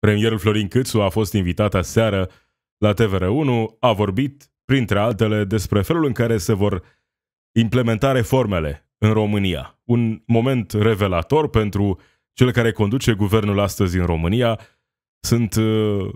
Premierul Florin Câțu a fost invitat aseară la TVR1, a vorbit, printre altele, despre felul în care se vor implementa reformele în România. Un moment revelator pentru cel care conduce guvernul astăzi în România. Sunt uh,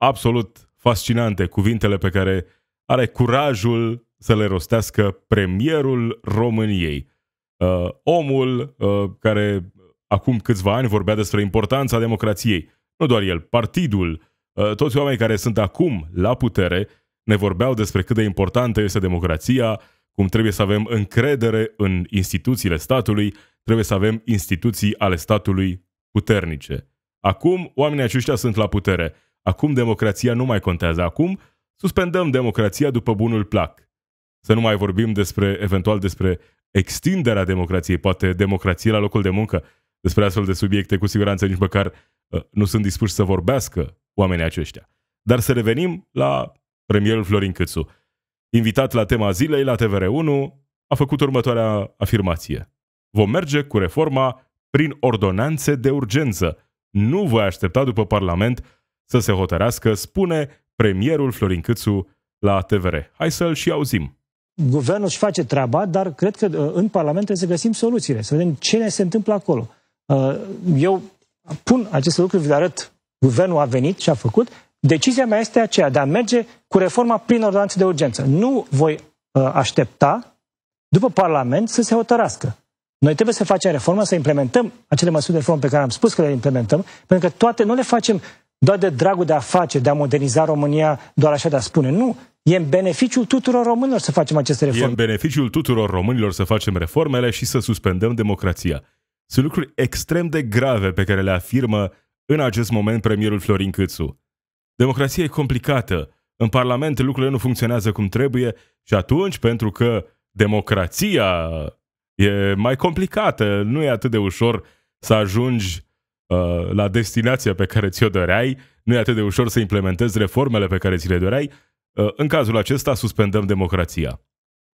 absolut fascinante cuvintele pe care are curajul să le rostească premierul României. Uh, omul uh, care acum câțiva ani vorbea despre importanța democrației. Nu doar el, partidul, uh, toți oamenii care sunt acum la putere ne vorbeau despre cât de importantă este democrația, cum trebuie să avem încredere în instituțiile statului, trebuie să avem instituții ale statului puternice. Acum oamenii aceștia sunt la putere. Acum democrația nu mai contează. Acum suspendăm democrația după bunul plac. Să nu mai vorbim despre, eventual despre extinderea democrației, poate democrație la locul de muncă despre astfel de subiecte, cu siguranță nici măcar uh, nu sunt dispuși să vorbească oamenii aceștia. Dar să revenim la premierul Florin Câțu. Invitat la tema zilei la TVR1, a făcut următoarea afirmație. Vom merge cu reforma prin ordonanțe de urgență. Nu voi aștepta după Parlament să se hotărească, spune premierul Florin Câțu la TVR. Hai să-l și auzim. Guvernul își face treaba, dar cred că uh, în Parlament trebuie să găsim soluțiile, să vedem ce ne se întâmplă acolo. Uh, eu pun aceste lucruri, vi le arăt. Guvernul a venit și a făcut. Decizia mea este aceea de a merge cu reforma prin ordonanță de urgență. Nu voi uh, aștepta după Parlament să se hotărască. Noi trebuie să facem reformă, să implementăm acele măsuri de reformă pe care am spus că le implementăm, pentru că toate nu le facem doar de dragul de a face, de a moderniza România, doar așa de a spune. Nu, E în beneficiul tuturor românilor să facem aceste reforme. E în beneficiul tuturor românilor să facem reformele și să suspendăm democrația. Sunt lucruri extrem de grave pe care le afirmă în acest moment premierul Florin Câțu. Democrația e complicată, în Parlament lucrurile nu funcționează cum trebuie și atunci, pentru că democrația e mai complicată, nu e atât de ușor să ajungi uh, la destinația pe care ți-o doreai, nu e atât de ușor să implementezi reformele pe care ți le doreai, uh, în cazul acesta suspendăm democrația.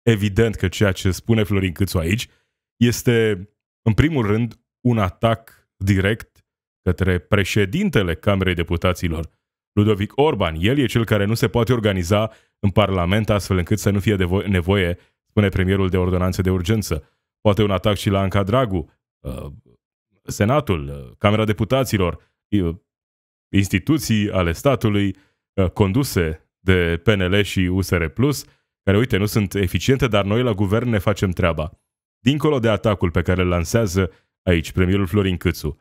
Evident că ceea ce spune Florin Câțu aici este în primul rând, un atac direct către președintele Camerei Deputaților, Ludovic Orban. El e cel care nu se poate organiza în Parlament astfel încât să nu fie devo- nevoie, spune premierul, de ordonanțe de urgență. Poate un atac și la Anca Dragu, uh, Senatul, uh, Camera Deputaților, uh, instituții ale statului conduse de PNL și USR+, care, uite, nu sunt eficiente, dar noi la guvern ne facem treaba dincolo de atacul pe care îl lansează aici premierul Florin Câțu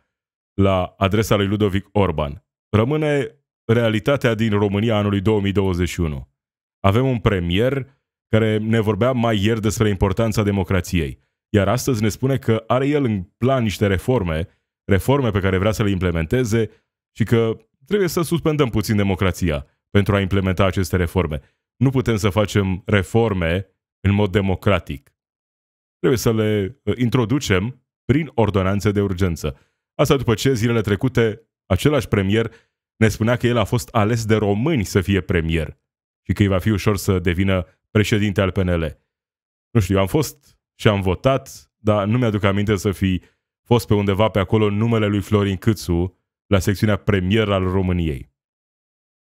la adresa lui Ludovic Orban, rămâne realitatea din România anului 2021. Avem un premier care ne vorbea mai ieri despre importanța democrației, iar astăzi ne spune că are el în plan niște reforme, reforme pe care vrea să le implementeze și că trebuie să suspendăm puțin democrația pentru a implementa aceste reforme. Nu putem să facem reforme în mod democratic trebuie să le uh, introducem prin ordonanțe de urgență. Asta după ce zilele trecute același premier ne spunea că el a fost ales de români să fie premier și că îi va fi ușor să devină președinte al PNL. Nu știu, eu am fost și am votat, dar nu mi-aduc aminte să fi fost pe undeva pe acolo numele lui Florin Câțu la secțiunea premier al României.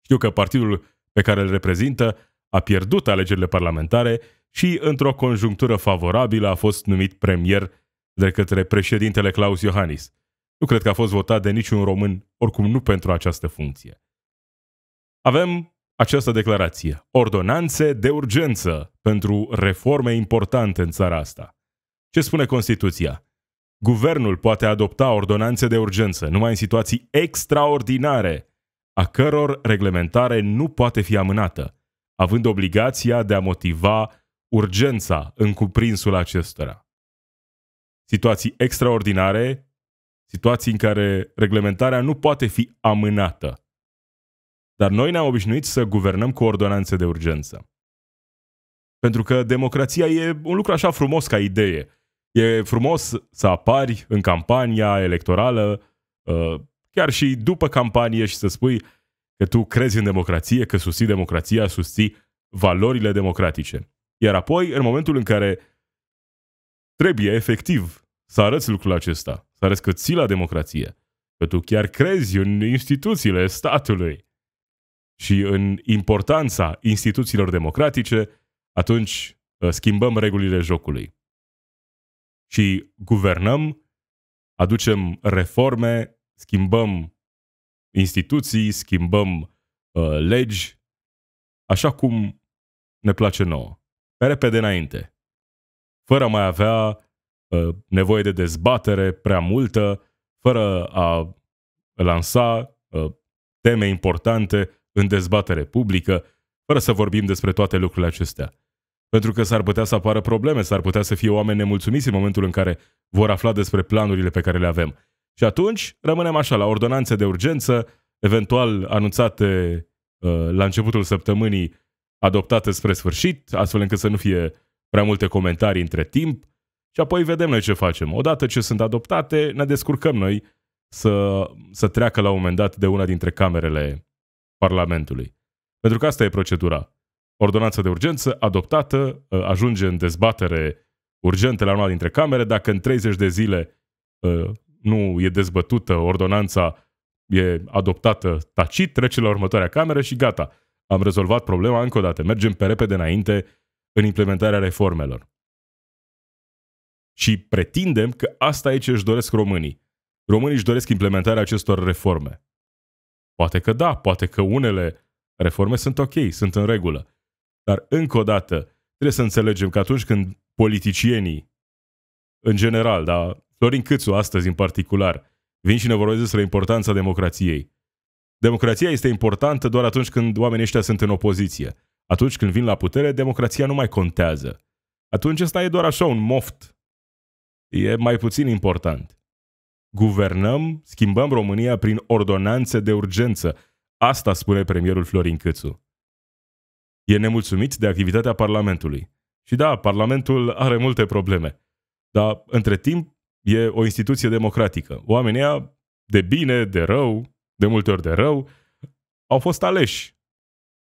Știu că partidul pe care îl reprezintă a pierdut alegerile parlamentare și, într-o conjunctură favorabilă, a fost numit premier de către președintele Claus Iohannis. Nu cred că a fost votat de niciun român, oricum nu pentru această funcție. Avem această declarație. Ordonanțe de urgență pentru reforme importante în țara asta. Ce spune Constituția? Guvernul poate adopta ordonanțe de urgență numai în situații extraordinare, a căror reglementare nu poate fi amânată, având obligația de a motiva urgența în cuprinsul acestora. Situații extraordinare, situații în care reglementarea nu poate fi amânată. Dar noi ne-am obișnuit să guvernăm cu ordonanțe de urgență. Pentru că democrația e un lucru așa frumos ca idee. E frumos să apari în campania electorală, ă, chiar și după campanie și să spui că tu crezi în democrație, că susții democrația, susții valorile democratice. Iar apoi, în momentul în care trebuie efectiv să arăți lucrul acesta, să arăți că ții la democrație, că tu chiar crezi în instituțiile statului și în importanța instituțiilor democratice, atunci uh, schimbăm regulile jocului. Și guvernăm, aducem reforme, schimbăm instituții, schimbăm uh, legi, așa cum ne place nouă repede înainte, fără a mai avea uh, nevoie de dezbatere prea multă, fără a lansa uh, teme importante în dezbatere publică, fără să vorbim despre toate lucrurile acestea. Pentru că s-ar putea să apară probleme, s-ar putea să fie oameni nemulțumiți în momentul în care vor afla despre planurile pe care le avem. Și atunci rămânem așa, la ordonanțe de urgență, eventual anunțate uh, la începutul săptămânii adoptată spre sfârșit, astfel încât să nu fie prea multe comentarii între timp și apoi vedem noi ce facem. Odată ce sunt adoptate, ne descurcăm noi să, să treacă la un moment dat de una dintre camerele Parlamentului. Pentru că asta e procedura. Ordonanța de urgență adoptată ă, ajunge în dezbatere urgentă la una dintre camere. Dacă în 30 de zile ă, nu e dezbătută ordonanța, e adoptată tacit, trece la următoarea cameră și gata am rezolvat problema încă o dată. Mergem pe repede înainte în implementarea reformelor. Și pretindem că asta e ce își doresc românii. Românii își doresc implementarea acestor reforme. Poate că da, poate că unele reforme sunt ok, sunt în regulă. Dar încă o dată trebuie să înțelegem că atunci când politicienii, în general, dar Florin Câțu astăzi în particular, vin și ne vorbesc despre importanța democrației, Democrația este importantă doar atunci când oamenii ăștia sunt în opoziție. Atunci când vin la putere, democrația nu mai contează. Atunci ăsta e doar așa un moft. E mai puțin important. Guvernăm, schimbăm România prin ordonanțe de urgență. Asta spune premierul Florin Câțu. E nemulțumit de activitatea Parlamentului. Și da, Parlamentul are multe probleme. Dar, între timp, e o instituție democratică. Oamenii de bine, de rău, de multe ori de rău, au fost aleși.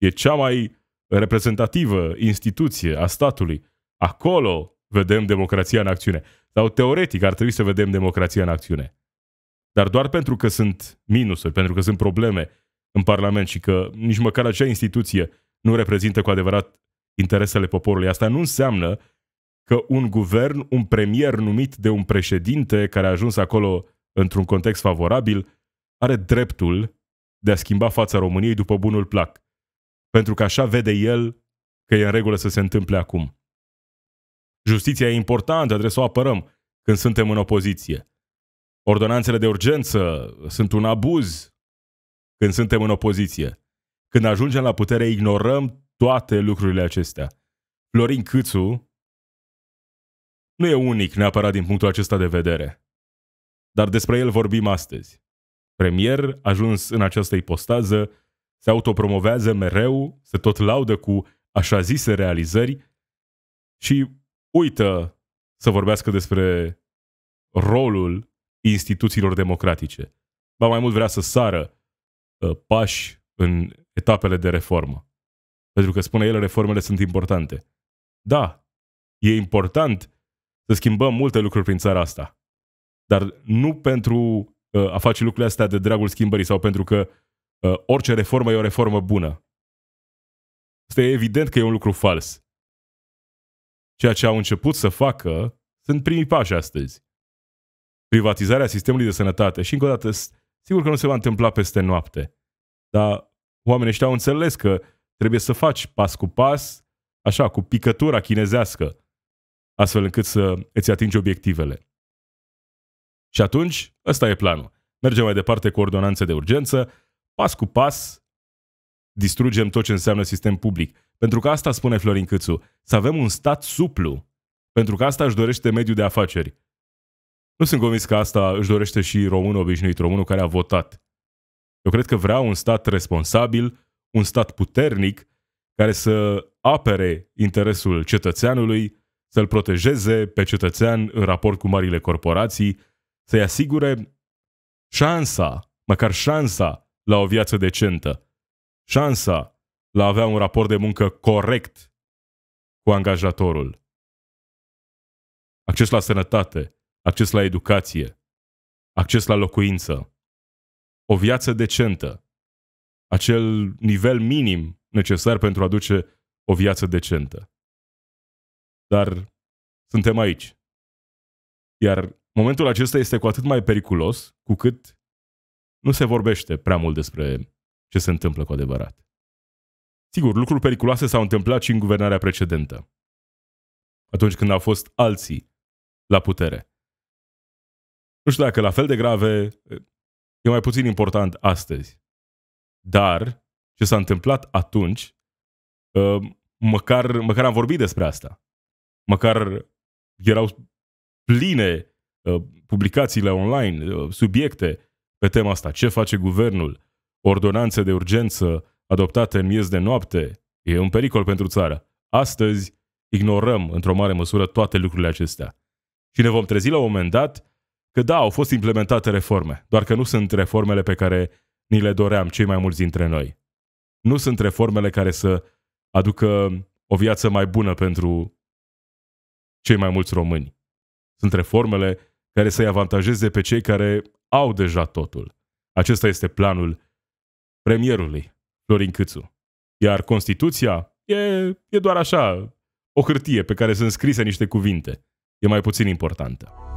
E cea mai reprezentativă instituție a statului. Acolo vedem democrația în acțiune. Sau teoretic ar trebui să vedem democrația în acțiune. Dar doar pentru că sunt minusuri, pentru că sunt probleme în Parlament și că nici măcar acea instituție nu reprezintă cu adevărat interesele poporului, asta nu înseamnă că un guvern, un premier numit de un președinte care a ajuns acolo într-un context favorabil, are dreptul de a schimba fața României după bunul plac. Pentru că așa vede el că e în regulă să se întâmple acum. Justiția e importantă, trebuie să o apărăm când suntem în opoziție. Ordonanțele de urgență sunt un abuz când suntem în opoziție. Când ajungem la putere, ignorăm toate lucrurile acestea. Florin Câțu nu e unic neapărat din punctul acesta de vedere. Dar despre el vorbim astăzi premier, ajuns în această ipostază, se autopromovează mereu, se tot laudă cu așa zise realizări și uită să vorbească despre rolul instituțiilor democratice. Ba mai mult vrea să sară uh, pași în etapele de reformă. Pentru că spune el, reformele sunt importante. Da, e important să schimbăm multe lucruri prin țara asta. Dar nu pentru a face lucrurile astea de dragul schimbării sau pentru că uh, orice reformă e o reformă bună. Este evident că e un lucru fals. Ceea ce au început să facă sunt primii pași astăzi. Privatizarea sistemului de sănătate. Și încă o dată, sigur că nu se va întâmpla peste noapte. Dar oamenii ăștia au înțeles că trebuie să faci pas cu pas, așa, cu picătura chinezească, astfel încât să îți atingi obiectivele. Și atunci, ăsta e planul. Mergem mai departe cu ordonanțe de urgență, pas cu pas, distrugem tot ce înseamnă sistem public. Pentru că asta spune Florin Câțu, să avem un stat suplu. Pentru că asta își dorește mediul de afaceri. Nu sunt convins că asta își dorește și românul obișnuit, românul care a votat. Eu cred că vrea un stat responsabil, un stat puternic, care să apere interesul cetățeanului, să-l protejeze pe cetățean în raport cu marile corporații, să-i asigure șansa, măcar șansa la o viață decentă, șansa la a avea un raport de muncă corect cu angajatorul, acces la sănătate, acces la educație, acces la locuință, o viață decentă, acel nivel minim necesar pentru a duce o viață decentă. Dar suntem aici. Iar Momentul acesta este cu atât mai periculos cu cât nu se vorbește prea mult despre ce se întâmplă cu adevărat. Sigur, lucruri periculoase s-au întâmplat și în guvernarea precedentă, atunci când au fost alții la putere. Nu știu dacă la fel de grave, e mai puțin important astăzi. Dar ce s-a întâmplat atunci, uh, măcar, măcar am vorbit despre asta. Măcar erau pline Uh, publicațiile online, uh, subiecte pe tema asta. Ce face guvernul? Ordonanțe de urgență adoptate în miez de noapte? E un pericol pentru țară. Astăzi ignorăm într-o mare măsură toate lucrurile acestea. Și ne vom trezi la un moment dat că da, au fost implementate reforme, doar că nu sunt reformele pe care ni le doream cei mai mulți dintre noi. Nu sunt reformele care să aducă o viață mai bună pentru cei mai mulți români. Sunt reformele care să-i avantajeze pe cei care au deja totul. Acesta este planul premierului Florin Câțu. Iar Constituția e, e doar așa, o hârtie pe care sunt scrise niște cuvinte. E mai puțin importantă.